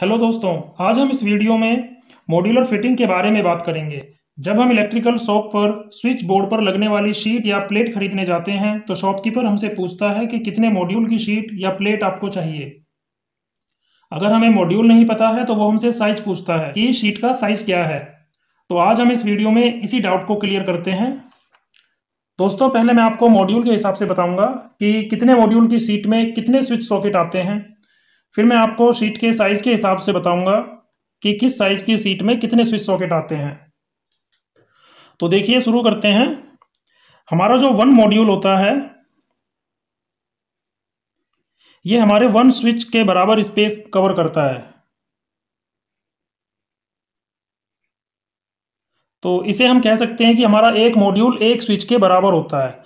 hello दोस्तों आज हम इस वीडियो में मॉड्यूलर फिटिंग के बारे में बात करेंगे जब हम इलेक्ट्रिकल शॉप पर स्विच बोर्ड पर लगने वाली शीट या प्लेट खरीदने जाते हैं तो शॉपकीपर हमसे पूछता है कि कितने मॉड्यूल की शीट या प्लेट आपको चाहिए अगर हमें मॉड्यूल नहीं पता है तो वो हमसे साइज पूछता है कि शीट का साइज क्या है तो आज हम इस वीडियो में इसी डाउट को क्लियर करते हैं दोस्तों पहले मैं आपको मॉड्यूल के हिसाब से बताऊंगा कि कितने मॉड्यूल की सीट में कितने स्विच सॉकेट आते हैं फिर मैं आपको सीट के साइज़ के हिसाब से बताऊंगा कि किस साइज़ की सीट में कितने स्विच सॉकेट आते हैं तो देखिए शुरू करते हैं हमारा जो वन मॉड्यूल होता है ये हमारे वन स्विच के बराबर स्पेस कवर करता है तो इसे हम कह सकते हैं कि हमारा एक मॉड्यूल एक स्विच के बराबर होता है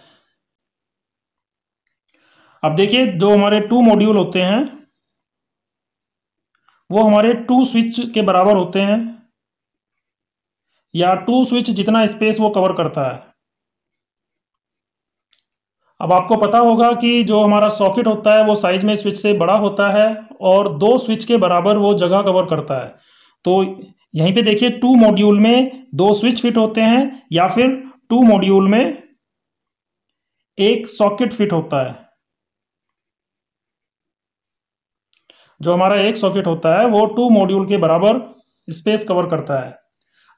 अब देखिए जो हमारे टू मॉड्यूल होते हैं वो हमारे टू स्विच के बराबर होते हैं या टू स्विच जितना स्पेस वो कवर करता है अब आपको पता होगा कि जो हमारा सॉकेट होता है वो साइज में स्विच से बड़ा होता है और दो स्विच के बराबर वो जगह कवर करता है तो यहीं पे देखिए टू मॉड्यूल में दो स्विच फिट होते हैं या फिर टू मॉड्यूल में एक सॉकेट फिट होता है जो हमारा एक सॉकेट होता है वो टू मॉड्यूल के बराबर स्पेस कवर करता है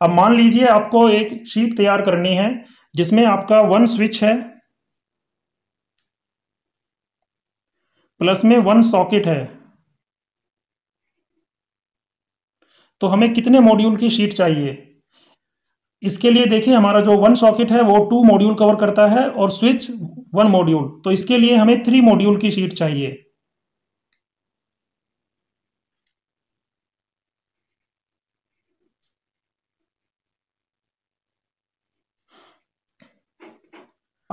अब मान लीजिए आपको एक शीट तैयार करनी है जिसमें आपका वन स्विच है प्लस में वन सॉकेट है तो हमें कितने मॉड्यूल की शीट चाहिए इसके लिए देखिए हमारा जो वन सॉकेट है वो टू मॉड्यूल कवर करता है और स्विच वन मॉड्यूल तो इसके लिए हमें थ्री मॉड्यूल की शीट चाहिए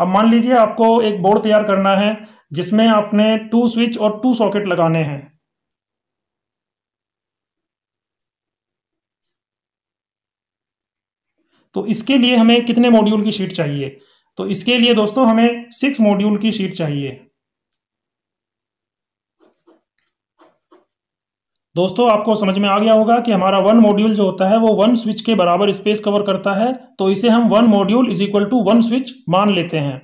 अब मान लीजिए आपको एक बोर्ड तैयार करना है जिसमें आपने टू स्विच और टू सॉकेट लगाने हैं तो इसके लिए हमें कितने मॉड्यूल की शीट चाहिए तो इसके लिए दोस्तों हमें सिक्स मॉड्यूल की शीट चाहिए दोस्तों आपको समझ में आ गया होगा कि हमारा वन मॉड्यूल जो होता है वो वन स्विच के बराबर स्पेस कवर करता है तो इसे हम one module is equal to one switch मान लेते हैं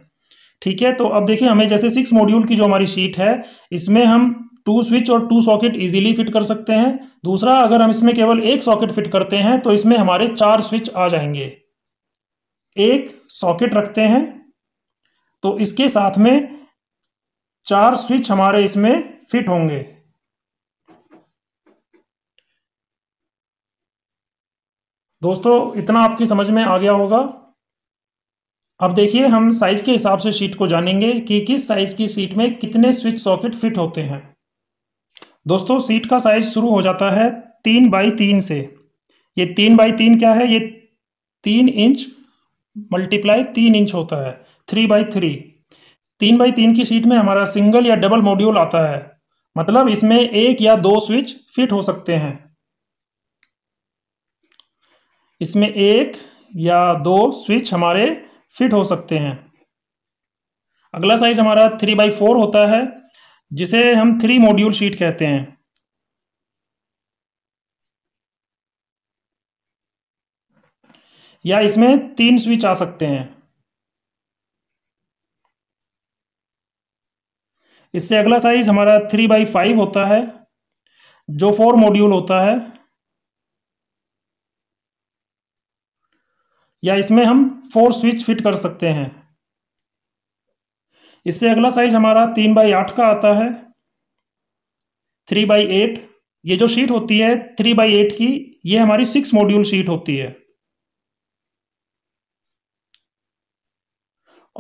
ठीक है तो अब देखिए हमें जैसे सिक्स मॉड्यूल की जो हमारी शीट है इसमें हम टू स्विच और टू सॉकेट इजीली फिट कर सकते हैं दूसरा अगर हम इसमें केवल एक सॉकेट फिट करते हैं तो इसमें हमारे चार स्विच आ जाएंगे एक सॉकेट रखते हैं तो इसके साथ में चार स्विच हमारे इसमें फिट होंगे दोस्तों इतना आपकी समझ में आ गया होगा अब देखिए हम साइज के हिसाब से शीट को जानेंगे कि किस साइज की सीट में कितने स्विच सॉकेट फिट होते हैं दोस्तों सीट का साइज शुरू हो जाता है तीन बाई तीन से ये तीन बाई तीन क्या है ये तीन इंच मल्टीप्लाई तीन इंच होता है थ्री बाई थ्री तीन बाई तीन की सीट में हमारा सिंगल या डबल मॉड्यूल आता है मतलब इसमें एक या दो स्विच फिट हो सकते हैं इसमें एक या दो स्विच हमारे फिट हो सकते हैं अगला साइज हमारा थ्री बाई फोर होता है जिसे हम थ्री मॉड्यूल शीट कहते हैं या इसमें तीन स्विच आ सकते हैं इससे अगला साइज हमारा थ्री बाई फाइव होता है जो फोर मॉड्यूल होता है या इसमें हम फोर स्विच फिट कर सकते हैं इससे अगला साइज हमारा तीन बाई आठ का आता है थ्री बाई एट ये जो शीट होती है थ्री बाई एट की ये हमारी सिक्स मॉड्यूल शीट होती है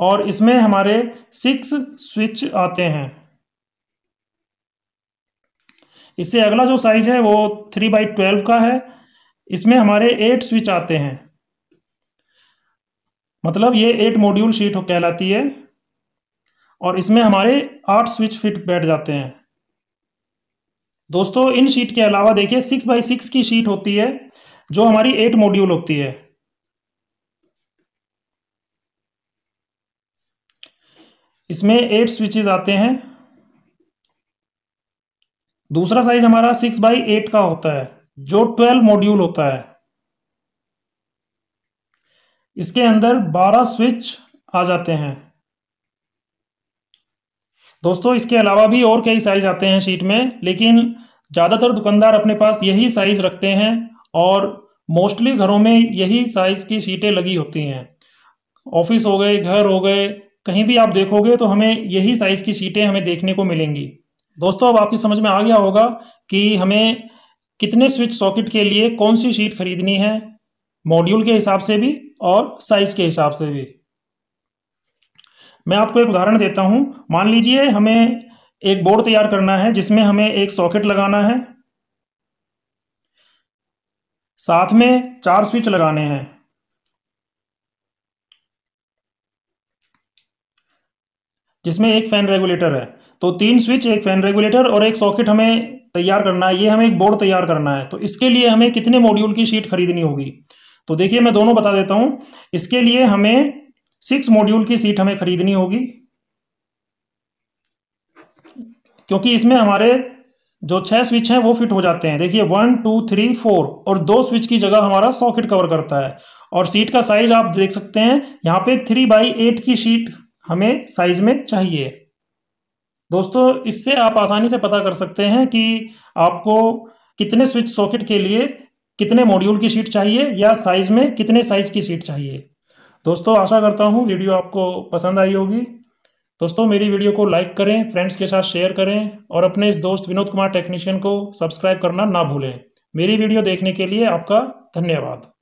और इसमें हमारे सिक्स स्विच आते हैं इससे अगला जो साइज है वो थ्री बाई ट्वेल्व का है इसमें हमारे एट स्विच आते हैं मतलब ये एट मॉड्यूल शीट कहलाती है और इसमें हमारे आठ स्विच फिट बैठ जाते हैं दोस्तों इन शीट के अलावा देखिए सिक्स बाई सिक्स की शीट होती है जो हमारी एट मॉड्यूल होती है इसमें एट स्विचेस आते हैं दूसरा साइज हमारा सिक्स बाई एट का होता है जो ट्वेल्व मॉड्यूल होता है इसके अंदर 12 स्विच आ जाते हैं दोस्तों इसके अलावा भी और कई साइज आते हैं शीट में लेकिन ज़्यादातर दुकानदार अपने पास यही साइज़ रखते हैं और मोस्टली घरों में यही साइज़ की शीटें लगी होती हैं ऑफिस हो गए घर हो गए कहीं भी आप देखोगे तो हमें यही साइज़ की शीटें हमें देखने को मिलेंगी दोस्तों अब आपकी समझ में आ गया होगा कि हमें कितने स्विच सॉकेट के लिए कौन सी शीट खरीदनी है मॉड्यूल के हिसाब से भी और साइज के हिसाब से भी मैं आपको एक उदाहरण देता हूं मान लीजिए हमें एक बोर्ड तैयार करना है जिसमें हमें एक सॉकेट लगाना है साथ में चार स्विच लगाने हैं जिसमें एक फैन रेगुलेटर है तो तीन स्विच एक फैन रेगुलेटर और एक सॉकेट हमें तैयार करना है ये हमें एक बोर्ड तैयार करना है तो इसके लिए हमें कितने मॉड्यूल की शीट खरीदनी होगी तो देखिए मैं दोनों बता देता हूं इसके लिए हमें सिक्स मॉड्यूल की सीट हमें खरीदनी होगी क्योंकि इसमें हमारे जो छह स्विच हैं वो फिट हो जाते हैं देखिए वन टू थ्री फोर और दो स्विच की जगह हमारा सॉकेट कवर करता है और सीट का साइज आप देख सकते हैं यहाँ पे थ्री बाई एट की सीट हमें साइज में चाहिए दोस्तों इससे आप आसानी से पता कर सकते हैं कि आपको कितने स्विच सॉकेट के लिए कितने मॉड्यूल की सीट चाहिए या साइज में कितने साइज की सीट चाहिए दोस्तों आशा करता हूँ वीडियो आपको पसंद आई होगी दोस्तों मेरी वीडियो को लाइक करें फ्रेंड्स के साथ शेयर करें और अपने इस दोस्त विनोद कुमार टेक्नीशियन को सब्सक्राइब करना ना भूलें मेरी वीडियो देखने के लिए आपका धन्यवाद